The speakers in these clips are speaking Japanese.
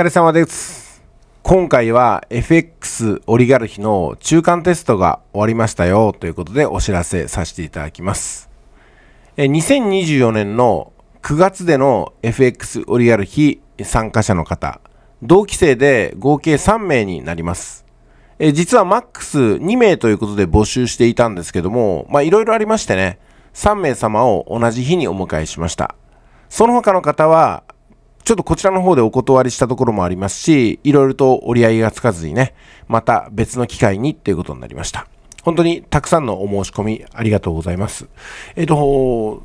お疲れ様です。今回は FX オリガルヒの中間テストが終わりましたよということでお知らせさせていただきます。2024年の9月での FX オリガルヒ参加者の方、同期生で合計3名になります。実はマックス2名ということで募集していたんですけども、まあいろいろありましてね、3名様を同じ日にお迎えしました。その他の方はちょっとこちらの方でお断りしたところもありますし、いろいろと折り合いがつかずにね、また別の機会にっていうことになりました。本当にたくさんのお申し込みありがとうございます。えっ、と、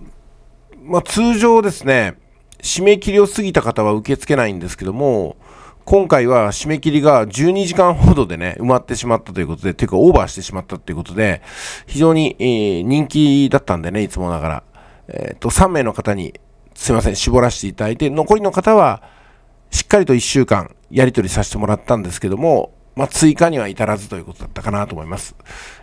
まあ、通常ですね、締め切りを過ぎた方は受け付けないんですけども、今回は締め切りが12時間ほどでね、埋まってしまったということで、ていうかオーバーしてしまったということで、非常に、えー、人気だったんでね、いつもながら。えっ、ー、と、3名の方にすいません、絞らせていただいて、残りの方は、しっかりと1週間、やり取りさせてもらったんですけども、まあ、追加には至らずということだったかなと思います。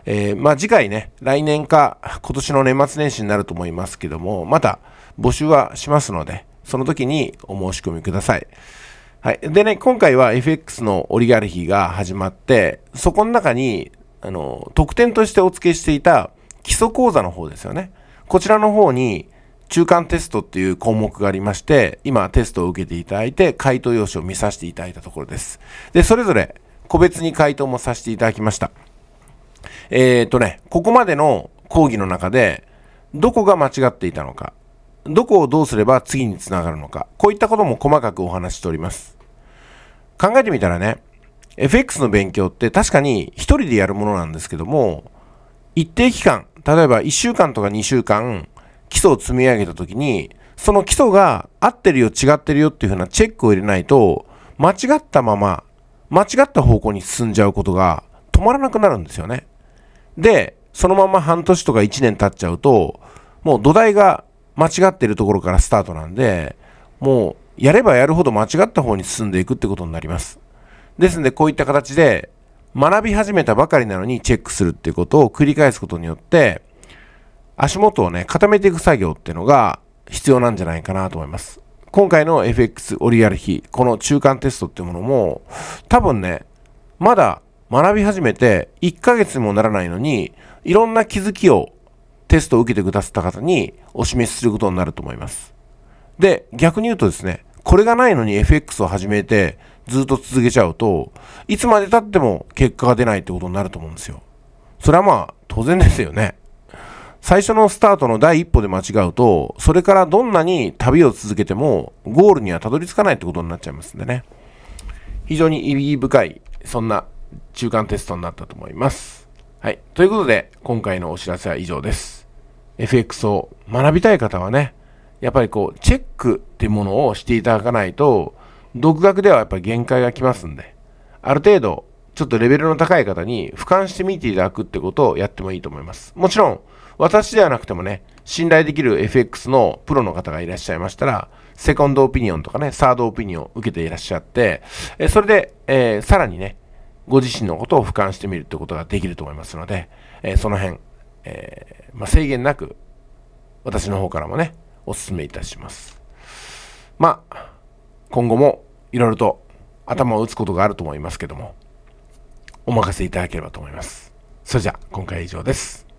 えー、まあ、次回ね、来年か今年の年末年始になると思いますけども、また募集はしますので、その時にお申し込みください。はい。でね、今回は FX のオリガルヒが始まって、そこの中に、あの、特典としてお付けしていた基礎講座の方ですよね。こちらの方に、中間テストっていう項目がありまして、今テストを受けていただいて、回答用紙を見させていただいたところです。で、それぞれ個別に回答もさせていただきました。えー、っとね、ここまでの講義の中で、どこが間違っていたのか、どこをどうすれば次につながるのか、こういったことも細かくお話ししております。考えてみたらね、FX の勉強って確かに一人でやるものなんですけども、一定期間、例えば1週間とか2週間、基礎を積み上げた時に、その基礎が合ってるよ、違ってるよっていうふうなチェックを入れないと、間違ったまま、間違った方向に進んじゃうことが止まらなくなるんですよね。で、そのまま半年とか1年経っちゃうと、もう土台が間違ってるところからスタートなんで、もうやればやるほど間違った方に進んでいくってことになります。ですので、こういった形で、学び始めたばかりなのにチェックするっていうことを繰り返すことによって、足元をね、固めていく作業っていうのが必要なんじゃないかなと思います。今回の FX オリアル比、この中間テストっていうものも、多分ね、まだ学び始めて1ヶ月にもならないのに、いろんな気づきをテストを受けてくださった方にお示しすることになると思います。で、逆に言うとですね、これがないのに FX を始めてずっと続けちゃうと、いつまで経っても結果が出ないってことになると思うんですよ。それはまあ当然ですよね。最初のスタートの第一歩で間違うと、それからどんなに旅を続けても、ゴールにはたどり着かないってことになっちゃいますんでね。非常に意義深い、そんな中間テストになったと思います。はい。ということで、今回のお知らせは以上です。FX を学びたい方はね、やっぱりこう、チェックっていうものをしていただかないと、独学ではやっぱり限界が来ますんで、ある程度、ちょっとレベルの高い方に俯瞰してみていただくってことをやってもいいと思います。もちろん、私ではなくてもね、信頼できる FX のプロの方がいらっしゃいましたら、セコンドオピニオンとかね、サードオピニオン受けていらっしゃって、えそれで、えー、さらにね、ご自身のことを俯瞰してみるってことができると思いますので、えー、その辺、えー、まあ、制限なく、私の方からもね、お勧めいたします。まあ、今後もいろいろと頭を打つことがあると思いますけども、お任せいただければと思います。それじゃあ、今回以上です。